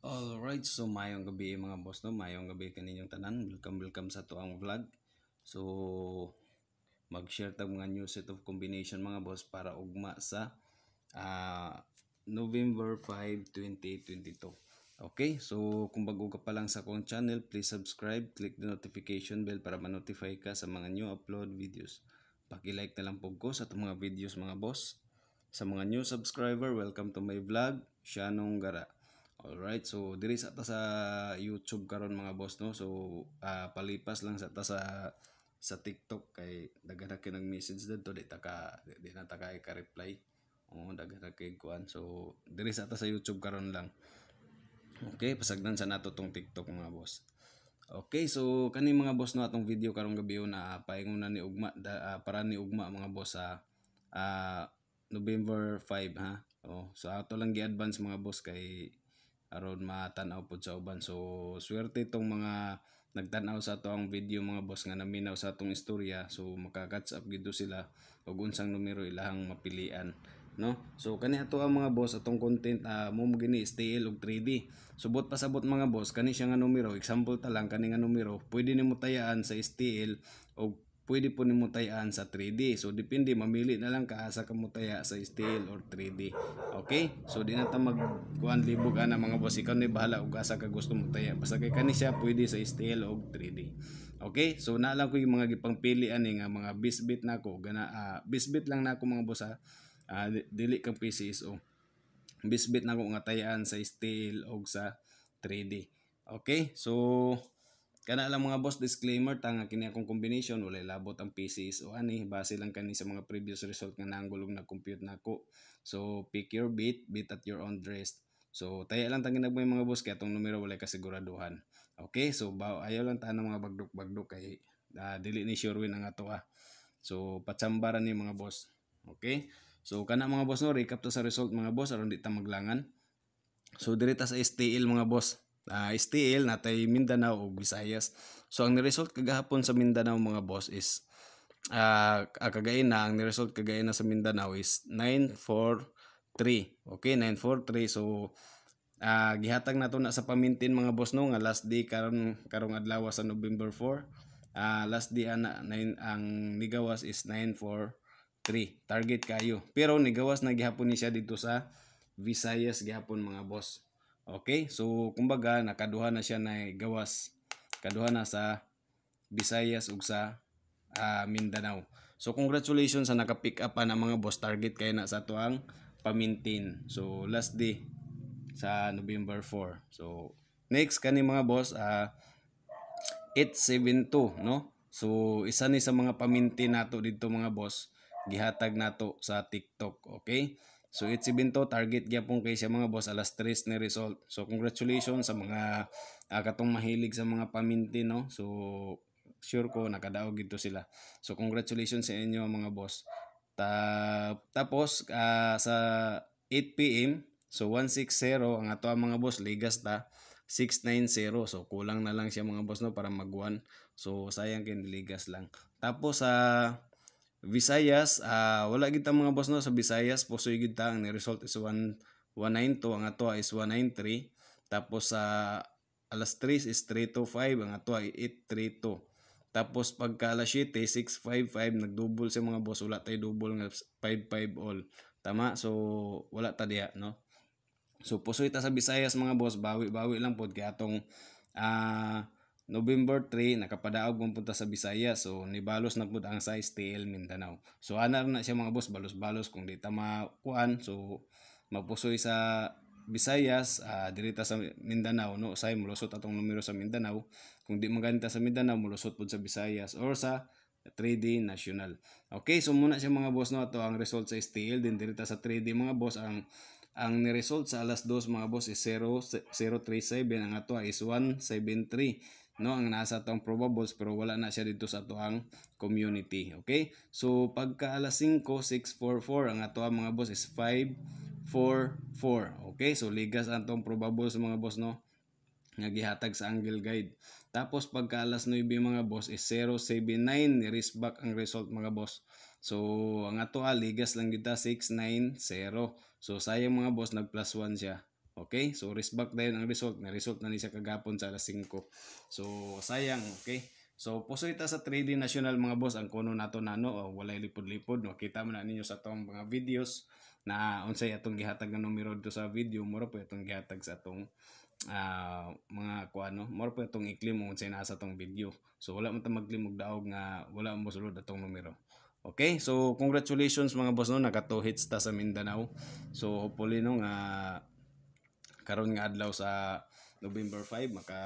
Alright, so mayong gabi mga boss no, mayong gabi kaninyong tanan. Welcome, welcome sa to ang vlog. So mag-share tag mga new set of combination mga boss para ugma sa uh, November 5, 2022. Okay, so kung bago ka pa lang sa akong channel, please subscribe, click the notification bell para ma-notify ka sa mga new upload videos. Paki-like na lang po ko sa mga videos mga boss. Sa mga new subscriber, welcome to my vlog, Shanong Gara. All right, so diri sa ta sa YouTube karon mga boss no. So uh, palipas lang sa ta sa sa TikTok kay daghan kay nag message dadto di ta ka di na ta kay ka reply. Oh, daghan kay kuan. So diri sa ta sa YouTube karon lang. Okay, pasagdan sa nato tong TikTok mga boss. Okay, so kani mga boss no atong video karong gabi na uh, paingon ni ugma da, uh, para ni ugma mga boss sa uh, ah, November 5 ha. Oh, so ato lang gi-advance mga boss kay aron matanaw po sa uban. So, swerte itong mga nagtanaw sa to video mga boss nga naminaw sa atong istorya. So, makakatch up gito sila og unsang numero ilahang mapilian. No? So, kani ato ang mga boss atong content uh, mo gini STL og 3D. Subot so, pasabot mga boss kani siya nga numero, example ta lang kani nga numero, pwede nimo tayaan sa STL og pwede po tayaan sa 3D. So, depende, mamili na lang kaasa ka mutaya sa steel or 3D. Okay? So, di na ta magkuhan libo ka na mga boss. Ikaw ni bahala og asa ka gusto mo mutaya. Basta kay kani siya pwede sa steel og 3D. Okay? So, naalam ko yung mga gipangpilian nga mga bisbit na ko. Gana, uh, bisbit lang na ko mga boss ha. Uh, ah, dili kang PCSO. Bisbit na ko nga tayaan sa steel og sa 3D. Okay? So, Kana lang mga boss, disclaimer, tanga kini akong combination, wala labot ang PCs o ani, base lang kani sa mga previous result nga nanggulong na compute nako. So, pick your beat, beat at your own dress. So, taya lang tangin mo mga boss, kaya itong numero walay kasiguraduhan. Okay, so ba, ayaw lang tahan ng mga bagdok-bagdok kay uh, dili ni Sherwin ang ato ah. So, patsambaran ni mga boss. Okay? So, kana mga boss no, recap to sa result mga boss, aron di ta maglangan. So, dirita sa STL mga boss uh, ah, STL natay Mindanao ug Visayas. So ang ni-result kagahapon sa Mindanao mga boss is uh, ah, ah, kagain na ang ni-result kagain na sa Mindanao is 943. Okay, 943. So uh, gihatag nato na sa pamintin mga boss no nga last day karon karong adlaw sa November 4. Uh, last day ana nine, ang nigawas is 943. Target kayo. Pero nigawas na gihapon ni siya dito sa Visayas gihapon mga boss. Okay? So, kumbaga, nakaduha na siya na gawas. Kaduha na sa Visayas ug sa uh, Mindanao. So, congratulations sa nakapick up pa mga boss target kay na sa ito pamintin. So, last day sa November 4. So, next kani mga boss, uh, ah, 872, no? So, isa ni sa mga pamintin nato dito mga boss, gihatag nato sa TikTok, okay? So it's ibinto target gyapon kay sa mga boss alas 3 ni result. So congratulations sa mga uh, katong mahilig sa mga paminti no. So sure ko nakadaog gito sila. So congratulations sa inyo mga boss. Ta tapos uh, sa 8 PM so 160 ang ato ang mga boss ligas ta 690 so kulang na lang siya mga boss no para mag 1. So sayang kay ligas lang. Tapos sa uh, Visayas, uh, wala gid mga boss no sa Visayas, puso gid ta ang result is 1 192 ang ato is 193 tapos sa uh, alas 3 is 325 ang ato ay 832. Tapos pagka alas 7 655 nagdouble sa mga boss wala tay double ng 55 all. Tama so wala ta diha no. So puso ta sa Visayas mga boss bawi-bawi lang pod kay atong uh, November 3 nakapadaog man punta sa Bisaya so nibalos na pud ang size TL Mindanao. So ana na siya mga boss balos-balos kung di tama kuan. so mapusoy sa Bisayas, uh, ah, dirita sa Mindanao no say mulusot atong numero sa Mindanao kung di maganda sa Mindanao mulusot pud sa Bisayas or sa 3D National. Okay, so muna siya mga boss no ato ang result sa STL din dirita sa 3D mga boss ang ang ni-result sa alas 2 mga boss is 0, 037 ang ato is 173 no ang nasa tong probables pero wala na siya dito sa atoang community okay so pagka alas 5 644 ang atoang mga boss is 544 okay so ligas ang tong probables mga boss no nga gihatag sa angle guide tapos pagka alas 9 mga boss is 079 risk back ang result mga boss so ang atoa ligas lang kita 690 so sayang mga boss nag plus 1 siya Okay? So, result na yun ang result. Na-result na ni siya kagapon sa alas 5. So, sayang. Okay? So, posita sa 3D National mga boss. Ang kuno nato na no, oh, walay lipod-lipod. No? Kita mo na ninyo sa itong mga videos na unsay atong gihatag ng numero dito sa video. Mura po itong gihatag sa itong uh, ah, mga kuano. Mura po itong iklimong unsay nasa itong video. So, wala mo itong maglimog daog nga wala mo sulod atong numero. Okay, so congratulations mga boss no, naka 2 hits ta sa Mindanao. So hopefully no nga uh, karon nga adlaw sa November 5 maka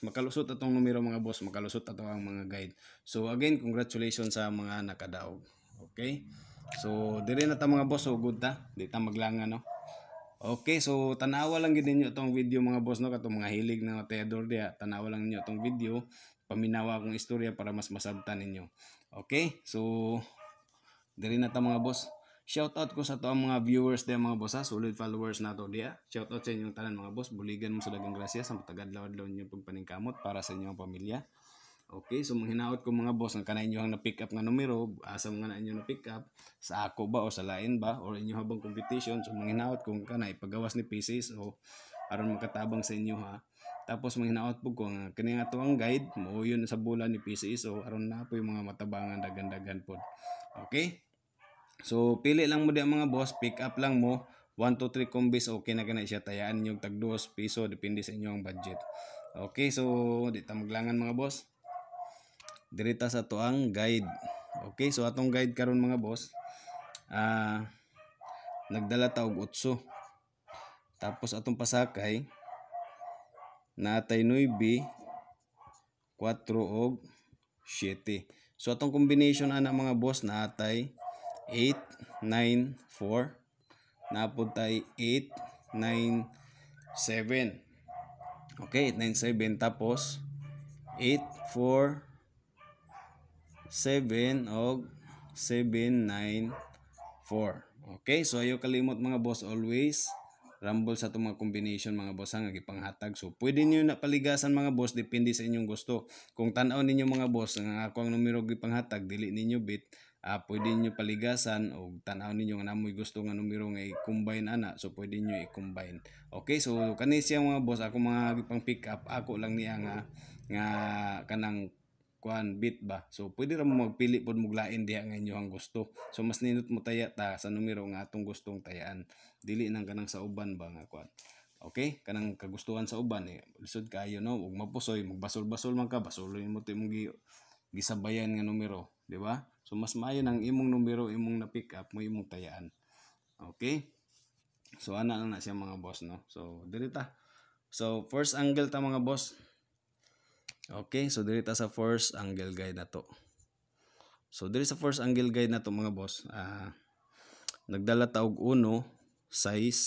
makalusot atong numero mga boss makalusot ato ang mga guide so again congratulations sa mga nakadaog okay so dire na ta mga boss so good ta di ta maglanga no okay so tanawa lang gid ninyo itong video mga boss no katong mga hilig na Theodore dia tanawa lang ninyo itong video paminawa akong istorya para mas masabtan ninyo okay so dire na ta mga boss Shoutout ko sa to ang mga viewers din mga boss ha. Solid followers nato to dia. Shoutout sa inyong tanan mga boss. Buligan mo sa dagang grasya sa matagad lawad-lawad niyo pagpaningkamot para sa inyong pamilya. Okay, so manghinaot ko mga boss, ang kanay nyo ang na-pick up nga numero, asa mga na inyo na-pick up, sa ako ba o sa lain ba, or inyo habang competition, so manghinaot kung kanay, pagawas ni pieces, o aron makatabang sa inyo ha. Tapos manghinaot po ko, nga, kani nga to ang guide, mauyon sa bulan ni PCS, o aron na po yung mga matabangan dagan-dagan po. Okay? So pili lang mo di ang mga boss, pick up lang mo 1 2, 3 combis okay na gani siya tayaan yung tag 2 piso depende sa inyo ang budget. Okay, so di ta maglangan mga boss. Dirita sa to ang guide. Okay, so atong guide karon mga boss. Ah uh, nagdala ta utso. tapos atong pasakay natay B, 4 og 7. So atong combination ana mga boss natay 8, 9, 4. Napuntay 8, 9, 7. Okay, 8, 9, Tapos, 8, 4, 7, og 7, 9, 4. Okay, so ayo kalimot mga boss always. Rumble sa itong mga combination mga boss ang ipanghatag. So pwede niyo na paligasan mga boss depende sa inyong gusto. Kung tan-aw ninyo mga boss nga ako ang numero gipanghatag dili ninyo bit uh, pwede niyo paligasan o tanaw ninyo nga namoy gusto nga numero nga i-combine ana so pwede niyo i-combine okay so kani siya mga boss ako mga pang pick up ako lang niya nga nga kanang kuan bit ba so pwede ra mo magpili pod mog lain diha nga ang gusto so mas ninot mo taya ta sa numero nga atong gustong tayaan dili nang kanang sa uban ba nga kuan Okay? Kanang kagustuhan sa uban eh. Lisod kayo no, ug mapusoy, magbasol-basol man ka, basuloy mo ti mong gisabayan nga numero. Di ba? So, mas maayo ang imong numero, imong na-pick up, mo imong tayaan. Okay? So, ana na siya mga boss, no? So, dirita. So, first angle ta mga boss. Okay? So, dirita sa first angle guide na to. So, diri sa first angle guide na to mga boss. Ah, nagdala ta og 1, size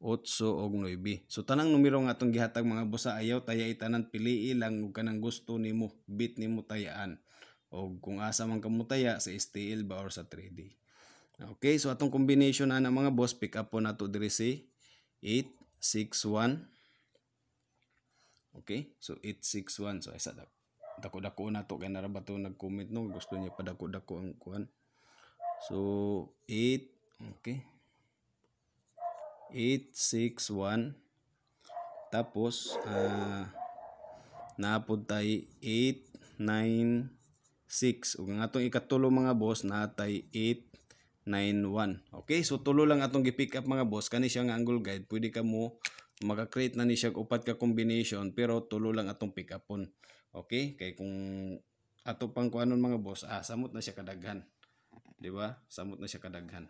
8 og 9. So tanang numero nga atong gihatag mga boss sa ayaw taya itanan pili lang ug kanang gusto nimo bit nimo tayaan o kung asa man kamutaya sa STL ba or sa 3D. Okay, so atong combination na ng mga boss, pick up po na to diri si 861. Okay, so 861. So isa dako-dako na to kay nara ba nag-comment no, gusto niya pa dako-dako ang kuan. So 8 okay. 861 tapos uh, naapod tayo 8 9 6 ug ang atong ikatulo mga boss natay 891 okay so tulo lang atong gi-pick up mga boss kani siya nga angle guide pwede ka mo maka-create na ni siya upat ka combination pero tulo lang atong pick upon okay kay kung ato pang kuanon mga boss ah samot na siya kadaghan di ba samot na siya kadaghan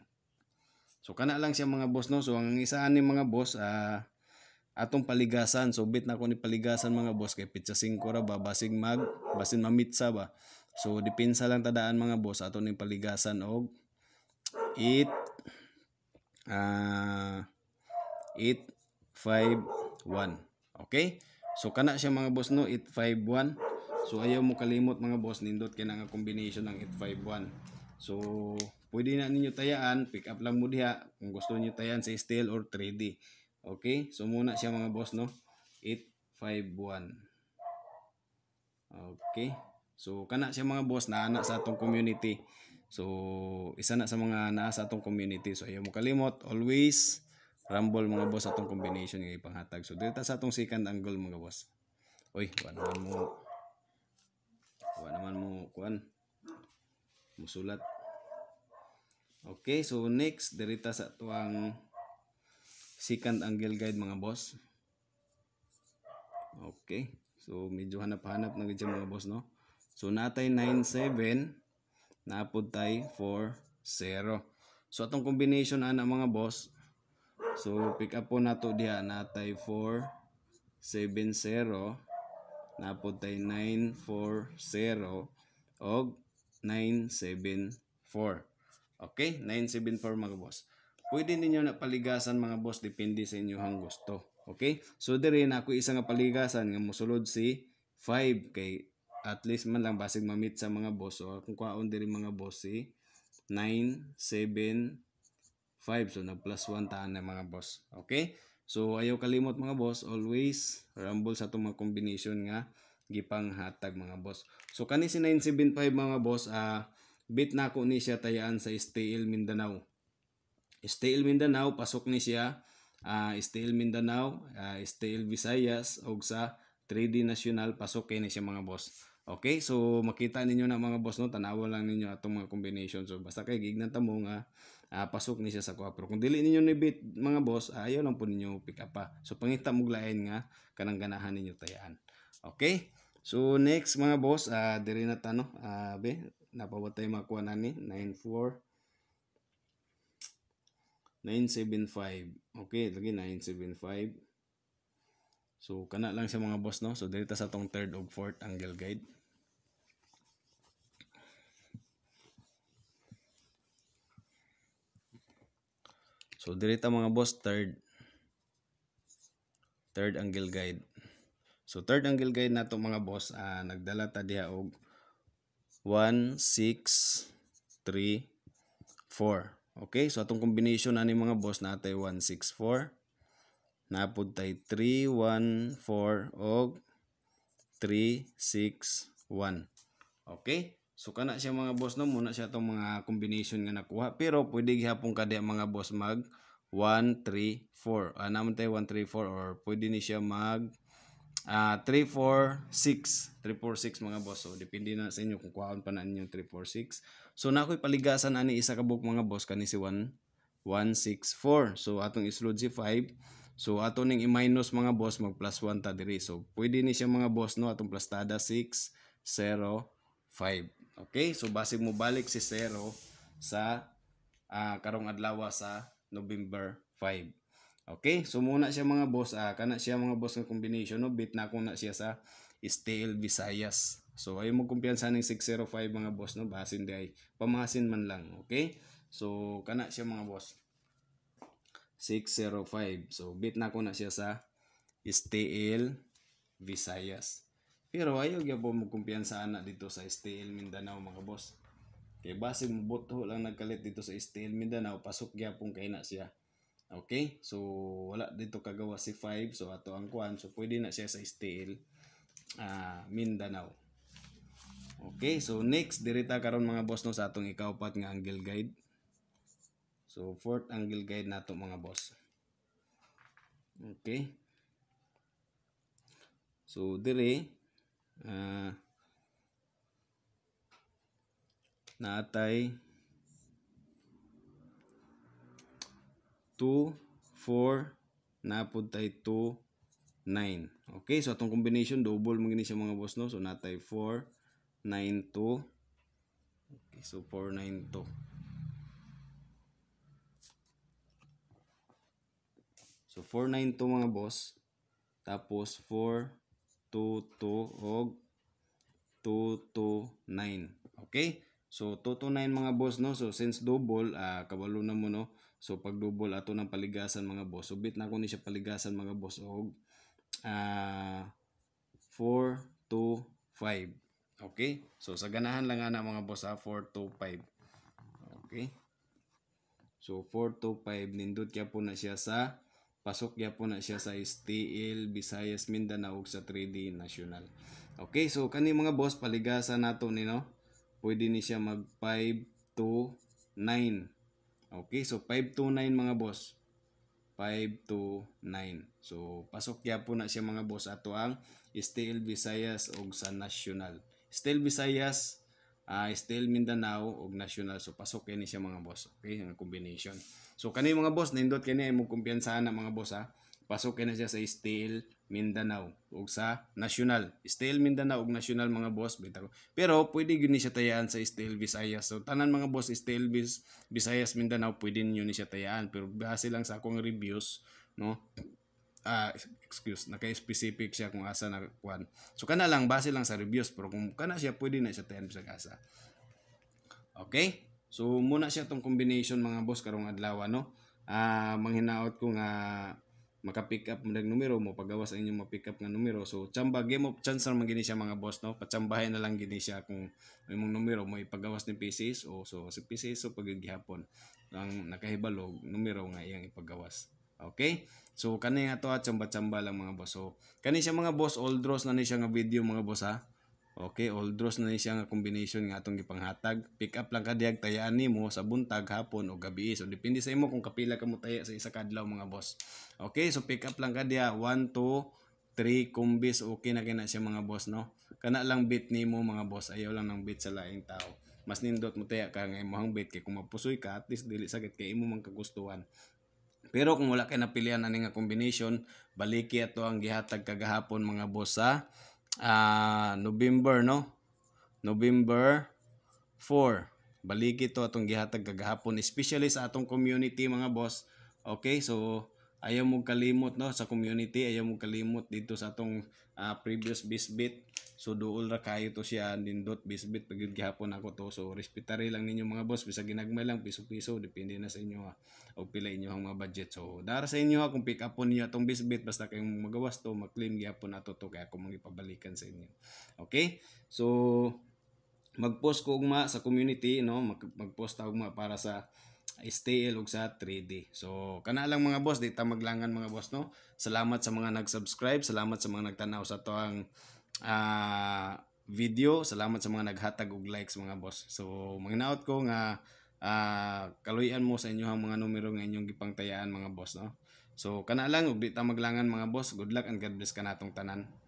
so kana lang siya mga boss no so ang isa ani mga boss ah atong paligasan so bit na ko ni paligasan mga boss kay pitsa 5 ra ba basig mag basin mamitsa ba So depensa lang tadaan mga boss ato ning paligasan og it uh, 851. Okay? So kana siya mga boss no 851. So ayaw mo kalimot mga boss nindot kay nga combination ng 851. So pwede na ninyo tayaan, pick up lang mo diha kung gusto niyo tayaan sa steel or 3D. Okay? So muna siya mga boss no 851. Okay? So kana siya mga boss na ana sa atong community. So isa na sa mga naa sa atong community. So ayaw mo kalimot always rumble mga boss atong combination nga ipanghatag. So dito sa atong second angle mga boss. Oy, kuan naman mo. Kuan naman mo kuan. Musulat. Okay, so next derita sa tuang second angle guide mga boss. Okay. So medyo hanap-hanap na gid mga boss no. So natay 97 napod tay 4 0. So atong combination ana mga boss. So pick up po nato diha natay 4 7 0 napod tay 9 4 0 og 974. Okay, 974 mga boss. Pwede ninyo na paligasan mga boss depende sa inyong gusto. Okay? So dire na ako isa nga paligasan nga mosulod si 5 kay at least man lang basig mamit sa mga boss o kung kwaon diri mga boss eh, 9, 7, 5 so nag plus 1 taan na mga boss okay so ayaw kalimot mga boss always rumble sa itong mga combination nga gipang hatag mga boss so kani si 975 mga boss ah uh, bit na ko ni siya tayaan sa STL Mindanao STL Mindanao pasok ni siya uh, ah, STL Mindanao uh, ah, STL Visayas og sa 3D National pasok kay ni siya mga boss Okay, so makita ninyo na mga boss no, tanawa lang ninyo atong mga combination. So basta kay gignan ta mo nga uh, pasok ni siya sa 4. Kung dili ninyo ni bit mga boss, uh, ayaw lang po ninyo pick up pa. So pangita mo lain nga kanang ganahan ninyo tayaan. Okay? So next mga boss, uh, ah, dire na tano, uh, be napawatay makuha na ni 94 975. Okay, lagi 975. So kana lang sa mga boss no. So dito sa tong third ug fourth angle guide. So direta mga boss third third angle guide. So third angle guide nato mga boss uh, nagdala ta diha og 1 6 3 4. Okay, so atong combination ani mga boss natay 164 napod tay 314 og 361 okay So kana siya mga boss no muna siya tong mga combination nga nakuha pero pwede gihapon kadi mga boss mag 134. Uh, ah, naman tay 134 or pwede ni siya mag uh, 346. 346 mga boss. So depende na sa inyo kung kuhaon pa na ninyo 346. So nakoy paligasan ani isa ka book mga boss kani si 1 164. So atong islod si 5 So ato ning i-minus mga boss mag plus 1 ta diri. So pwede ni siya mga boss no atong plus tada 6 0 5. Okay? So base mo balik si 0 sa uh, karong adlaw sa November 5. Okay? So muna siya mga boss uh, kana siya mga boss nga combination no bit na ko na siya sa Steel Visayas. So ayo mo kumpiyansa ning 605 mga boss no basin di ay pamahasin man lang. Okay? So kana siya mga boss. 605. So, bit na ko na siya sa STL Visayas. Pero ayaw gya po magkumpiyansa na dito sa STL Mindanao mga boss. Kay base mo boto lang nagkalit dito sa STL Mindanao, pasok gya pong kay siya. Okay? So, wala dito kagawa si 5. So, ato ang kuhan. So, pwede na siya sa STL uh, ah, Mindanao. Okay? So, next, dirita karon mga boss no sa atong ikaupat nga angle guide. So, fourth angle guide nato mga boss. Okay. So, dire, uh, ah, natay 2, 4, napod tay 2, 9. Okay, so atong combination, double mga siya mga boss, no? So, natay 4, 9, 2. Okay, so 4, 9, 2. So, 4-9 to mga boss. Tapos, 4, 2, 2, og 2, 2, 9. Okay? So, 2 9 mga boss, no? So, since double, uh, kabalo na mo, no? So, pag double, ato ng paligasan mga boss. So, bit na ko ni siya paligasan mga boss, og uh, 4, 2, 5. Okay? So, sa ganahan lang nga na mga boss, ha? 4, 2, 5. Okay? So, 4, 2, 5. Nindot kaya po na siya sa pasok ya na siya sa STL Visayas Mindanao sa 3D National. Okay, so kani mga boss paligasa nato ni no. Pwede ni siya mag 5 to 9. Okay, so 5 to 9 mga boss. 5 to 9. So pasok gyapon na siya mga boss ato ang STL Visayas og sa National. STL Visayas uh, ah, Estel Mindanao ug National. So pasok kini siya mga boss. Okay, ang combination. So kani mga boss nindot kini imong kumpiyansahan na mga boss ha. Pasok kini siya sa Estel Mindanao ug sa National. Estel Mindanao ug National mga boss bitaw. Pero pwede gyud siya tayaan sa Estel Visayas. So tanan mga boss Estel Bis Visayas Mindanao pwede niyo ni siya tayaan pero base lang sa akong reviews no uh, excuse naka-specific siya kung asa na kwan. So kana lang base lang sa reviews pero kung kana siya pwede na siya 10 bisag asa. Okay? So muna siya tong combination mga boss karong adlaw no. Ah uh, manghinaot ko nga maka-pick up mo numero mo pagawas ang inyong ma-pick up nga numero. So chamba game of chance ra magini siya mga boss no. Pachambahin na lang gini siya kung may mong numero mo ipagawas ni PCs o so si PCs so pag gihapon ang nakahibalog numero nga iyang ipagawas. Okay? So kani nga to chamba-chamba ah, lang mga boss. So kani siya mga boss all draws na ni siya nga video mga boss ha. Ah. Okay, all draws na ni siya nga combination nga atong gipanghatag. Pick up lang kadiyag tayaan nimo sa buntag hapon o gabi. So depende sa imo kung kapila ka mo taya sa isa kadlaw mga boss. Okay, so pick up lang kadiya 1 2 3 combis okay na kina siya mga boss no. Kana lang bit nimo mga boss, ayaw lang ng bit sa laing tao. Mas nindot mo taya ka nga imong bit kay kung mapusoy ka at least dili sakit kay imo man kagustuhan. Pero kung wala kay napilian ani nga combination, baliki ato ang gihatag kagahapon mga boss sa uh, ah, November no. November 4. Baliki to atong gihatag kagahapon especially sa atong community mga boss. Okay, so ayaw mo kalimot no sa community, ayaw mo kalimot dito sa atong uh, previous bisbit So duol ra kayo to siya nindot bisbit pagid gihapon ako to. So respetare lang ninyo mga boss bisag ginagmay lang piso-piso depende na sa inyo ha. Ah. O pila inyo ang mga budget. So dara sa inyo ha ah, kung pick up niyo atong bisbit basta kayong magawas to maklaim gihapon nato to kaya ako mangipabalikan sa inyo. Okay? So mag-post ko ugma sa community no mag mag-post ta ugma para sa STL ug sa 3D. So, kana lang mga boss, dita maglangan mga boss no. Salamat sa mga nag-subscribe, salamat sa mga nagtanaw sa to ang uh, video. Salamat sa mga naghatag og likes mga boss. So manginaot ko nga uh, ah, kaluyan mo sa inyohang mga numero nga inyong gipangtayaan mga boss no. So kana lang ug di ta maglangan mga boss. Good luck and God bless kanatong tanan.